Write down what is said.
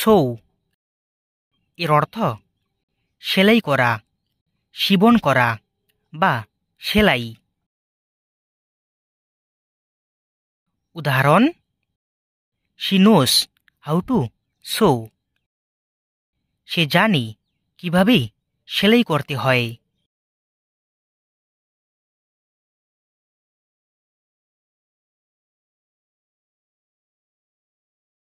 সৌ এর অর্থ সেলাই করা শিবন করা বা সেলাই উদাহরণ শি নোস হাউ টু সৌ সে জানি কিভাবে সেলাই করতে হয়